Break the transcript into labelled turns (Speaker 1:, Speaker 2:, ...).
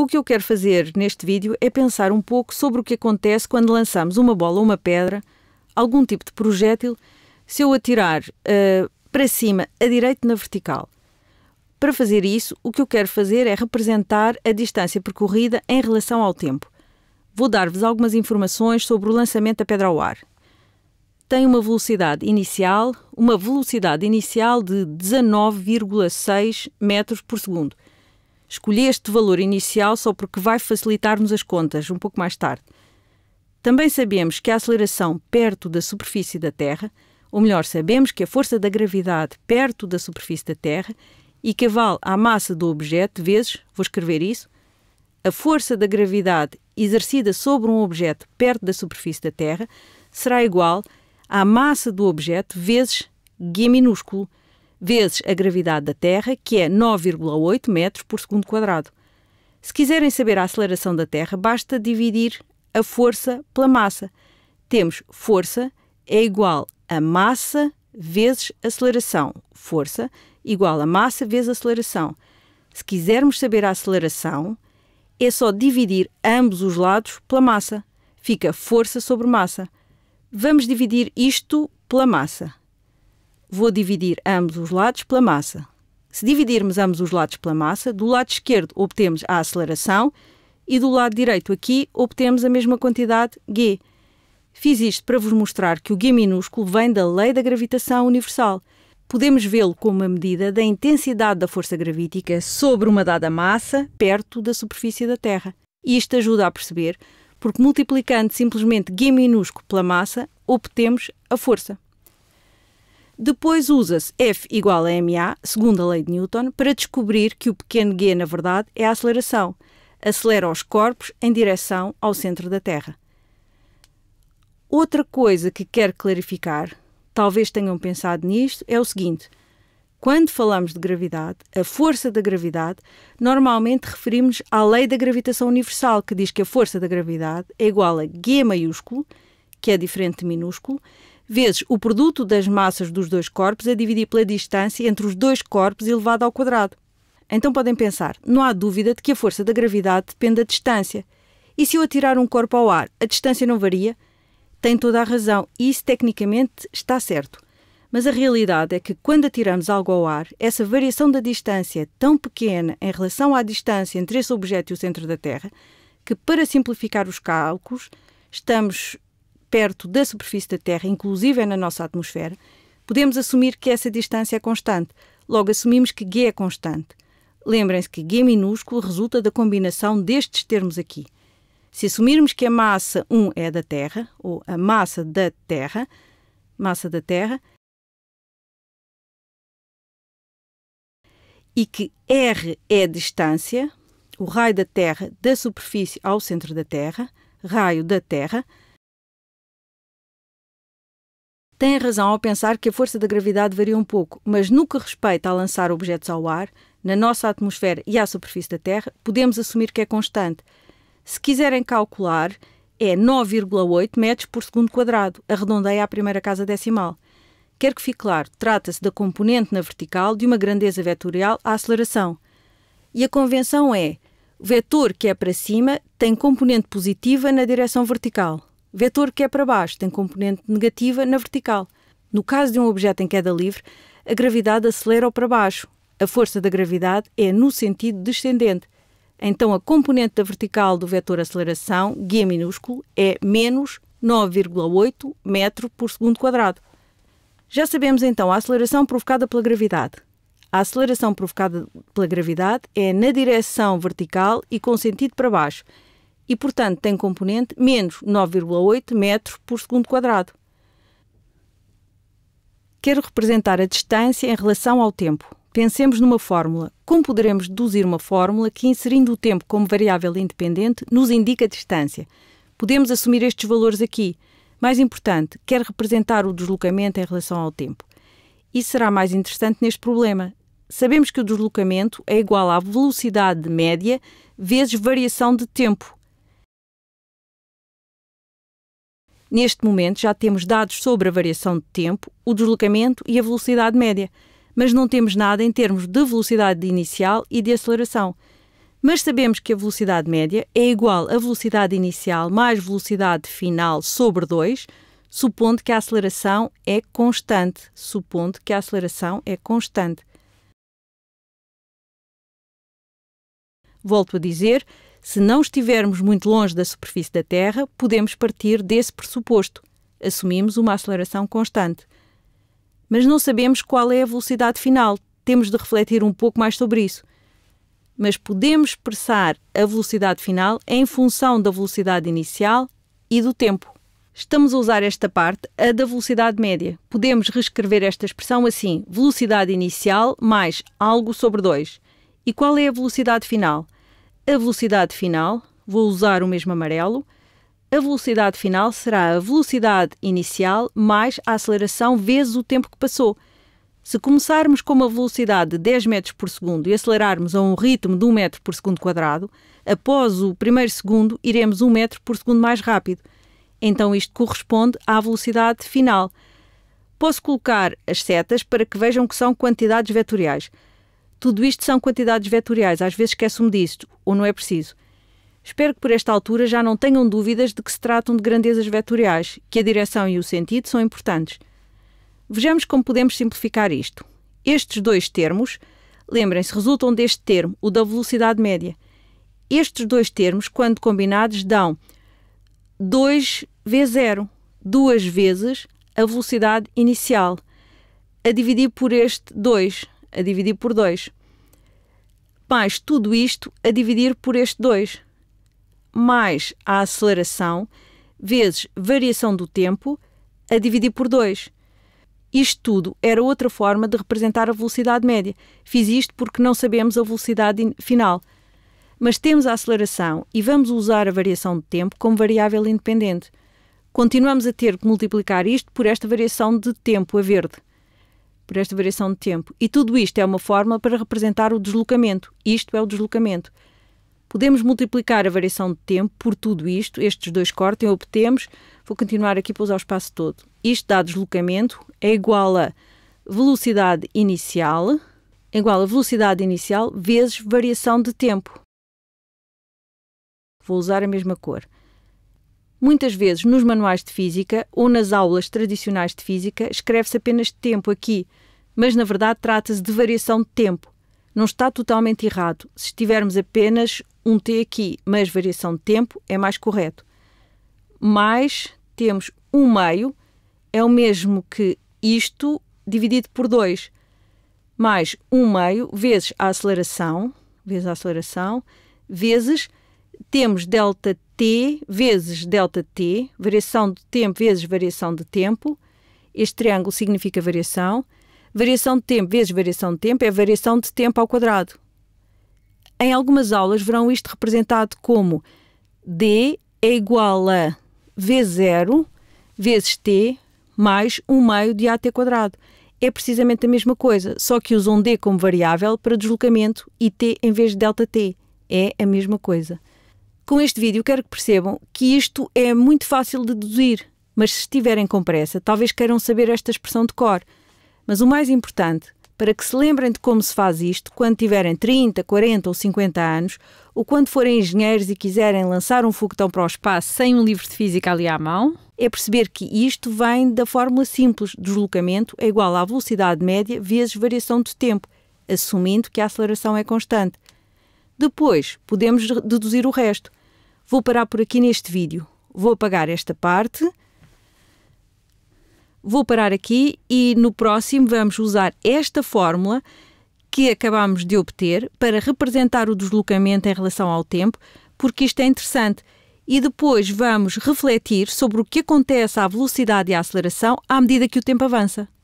Speaker 1: O que eu quero fazer neste vídeo é pensar um pouco sobre o que acontece quando lançamos uma bola ou uma pedra, algum tipo de projétil, se eu atirar uh, para cima, a direito na vertical. Para fazer isso, o que eu quero fazer é representar a distância percorrida em relação ao tempo. Vou dar-vos algumas informações sobre o lançamento da pedra ao ar. Tem uma velocidade inicial, uma velocidade inicial de 19,6 metros por segundo Escolhi este valor inicial só porque vai facilitar-nos as contas um pouco mais tarde. Também sabemos que a aceleração perto da superfície da Terra, ou melhor, sabemos que a força da gravidade perto da superfície da Terra equivale à massa do objeto vezes, vou escrever isso, a força da gravidade exercida sobre um objeto perto da superfície da Terra será igual à massa do objeto vezes g minúsculo, vezes a gravidade da Terra, que é 9,8 metros por segundo quadrado. Se quiserem saber a aceleração da Terra, basta dividir a força pela massa. Temos força é igual a massa vezes aceleração. Força igual a massa vezes aceleração. Se quisermos saber a aceleração, é só dividir ambos os lados pela massa. Fica força sobre massa. Vamos dividir isto pela massa vou dividir ambos os lados pela massa. Se dividirmos ambos os lados pela massa, do lado esquerdo obtemos a aceleração e do lado direito aqui obtemos a mesma quantidade g. Fiz isto para vos mostrar que o g minúsculo vem da lei da gravitação universal. Podemos vê-lo como uma medida da intensidade da força gravítica sobre uma dada massa perto da superfície da Terra. Isto ajuda a perceber, porque multiplicando simplesmente g minúsculo pela massa, obtemos a força. Depois usa-se F igual a MA, segundo a lei de Newton, para descobrir que o pequeno g, na verdade, é a aceleração. Acelera os corpos em direção ao centro da Terra. Outra coisa que quero clarificar, talvez tenham pensado nisto, é o seguinte: quando falamos de gravidade, a força da gravidade, normalmente referimos à lei da gravitação universal, que diz que a força da gravidade é igual a g maiúsculo, que é diferente de minúsculo, vezes o produto das massas dos dois corpos a é dividir pela distância entre os dois corpos elevado ao quadrado. Então podem pensar, não há dúvida de que a força da gravidade depende da distância. E se eu atirar um corpo ao ar, a distância não varia? Tem toda a razão, e isso tecnicamente está certo. Mas a realidade é que quando atiramos algo ao ar, essa variação da distância é tão pequena em relação à distância entre esse objeto e o centro da Terra, que para simplificar os cálculos, estamos perto da superfície da Terra, inclusive é na nossa atmosfera, podemos assumir que essa distância é constante. Logo, assumimos que G é constante. Lembrem-se que G minúsculo resulta da combinação destes termos aqui. Se assumirmos que a massa 1 é da Terra, ou a massa da Terra, massa da Terra, e que R é a distância, o raio da Terra da superfície ao centro da Terra, raio da Terra, tem razão ao pensar que a força da gravidade varia um pouco, mas no que respeita a lançar objetos ao ar, na nossa atmosfera e à superfície da Terra, podemos assumir que é constante. Se quiserem calcular, é 9,8 metros por segundo quadrado, arredondei à primeira casa decimal. Quero que fique claro, trata-se da componente na vertical de uma grandeza vetorial à aceleração. E a convenção é: o vetor que é para cima tem componente positiva na direção vertical. Vetor que é para baixo tem componente negativa na vertical. No caso de um objeto em queda livre, a gravidade acelera-o para baixo. A força da gravidade é no sentido descendente. Então, a componente da vertical do vetor aceleração, guia minúsculo, é menos 9,8 metro por segundo quadrado. Já sabemos então a aceleração provocada pela gravidade. A aceleração provocada pela gravidade é na direção vertical e com sentido para baixo e, portanto, tem componente menos 9,8 metros por segundo quadrado. Quero representar a distância em relação ao tempo. Pensemos numa fórmula. Como poderemos deduzir uma fórmula que, inserindo o tempo como variável independente, nos indica a distância? Podemos assumir estes valores aqui. Mais importante, quer representar o deslocamento em relação ao tempo. Isso será mais interessante neste problema. Sabemos que o deslocamento é igual à velocidade média vezes variação de tempo. Neste momento já temos dados sobre a variação de tempo, o deslocamento e a velocidade média, mas não temos nada em termos de velocidade inicial e de aceleração. Mas sabemos que a velocidade média é igual à velocidade inicial mais velocidade final sobre 2, supondo que a aceleração é constante, supondo que a aceleração é constante. Volto a dizer, se não estivermos muito longe da superfície da Terra, podemos partir desse pressuposto. Assumimos uma aceleração constante. Mas não sabemos qual é a velocidade final. Temos de refletir um pouco mais sobre isso. Mas podemos expressar a velocidade final em função da velocidade inicial e do tempo. Estamos a usar esta parte, a da velocidade média. Podemos reescrever esta expressão assim: velocidade inicial mais algo sobre 2. E qual é a velocidade final? a velocidade final, vou usar o mesmo amarelo, a velocidade final será a velocidade inicial mais a aceleração vezes o tempo que passou. Se começarmos com uma velocidade de 10 metros por segundo e acelerarmos a um ritmo de 1 metro por segundo quadrado, após o primeiro segundo iremos 1 metro por segundo mais rápido. Então isto corresponde à velocidade final. Posso colocar as setas para que vejam que são quantidades vetoriais. Tudo isto são quantidades vetoriais, às vezes esqueço-me disto, ou não é preciso. Espero que por esta altura já não tenham dúvidas de que se tratam de grandezas vetoriais, que a direção e o sentido são importantes. Vejamos como podemos simplificar isto. Estes dois termos, lembrem-se, resultam deste termo, o da velocidade média. Estes dois termos, quando combinados, dão 2 v0, duas vezes a velocidade inicial, a dividir por este 2 a dividir por 2. Mais tudo isto a dividir por este 2. Mais a aceleração, vezes variação do tempo, a dividir por 2. Isto tudo era outra forma de representar a velocidade média. Fiz isto porque não sabemos a velocidade final. Mas temos a aceleração e vamos usar a variação de tempo como variável independente. Continuamos a ter que multiplicar isto por esta variação de tempo a verde por esta variação de tempo. E tudo isto é uma fórmula para representar o deslocamento. Isto é o deslocamento. Podemos multiplicar a variação de tempo por tudo isto, estes dois cortes, e obtemos, vou continuar aqui para usar o espaço todo. Isto dá deslocamento, é igual a velocidade inicial, é igual a velocidade inicial vezes variação de tempo. Vou usar a mesma cor. Muitas vezes nos manuais de física ou nas aulas tradicionais de física escreve-se apenas tempo aqui, mas na verdade trata-se de variação de tempo. Não está totalmente errado se tivermos apenas um T aqui, mas variação de tempo é mais correto. Mais temos um meio, é o mesmo que isto dividido por 2, mais um meio vezes a aceleração, vezes a aceleração, vezes temos delta T vezes delta T, variação de tempo vezes variação de tempo. Este triângulo significa variação. Variação de tempo vezes variação de tempo é variação de tempo ao quadrado. Em algumas aulas verão isto representado como D é igual a V0 vezes T mais 1 meio de AT quadrado. É precisamente a mesma coisa, só que usam D como variável para deslocamento e T em vez de delta T. É a mesma coisa. Com este vídeo, quero que percebam que isto é muito fácil de deduzir, mas se estiverem com pressa, talvez queiram saber esta expressão de cor. Mas o mais importante, para que se lembrem de como se faz isto quando tiverem 30, 40 ou 50 anos, ou quando forem engenheiros e quiserem lançar um foguetão para o espaço sem um livro de física ali à mão, é perceber que isto vem da fórmula simples: deslocamento é igual à velocidade média vezes variação de tempo, assumindo que a aceleração é constante. Depois, podemos deduzir o resto. Vou parar por aqui neste vídeo. Vou apagar esta parte. Vou parar aqui e no próximo vamos usar esta fórmula que acabamos de obter para representar o deslocamento em relação ao tempo, porque isto é interessante. E depois vamos refletir sobre o que acontece à velocidade e à aceleração à medida que o tempo avança.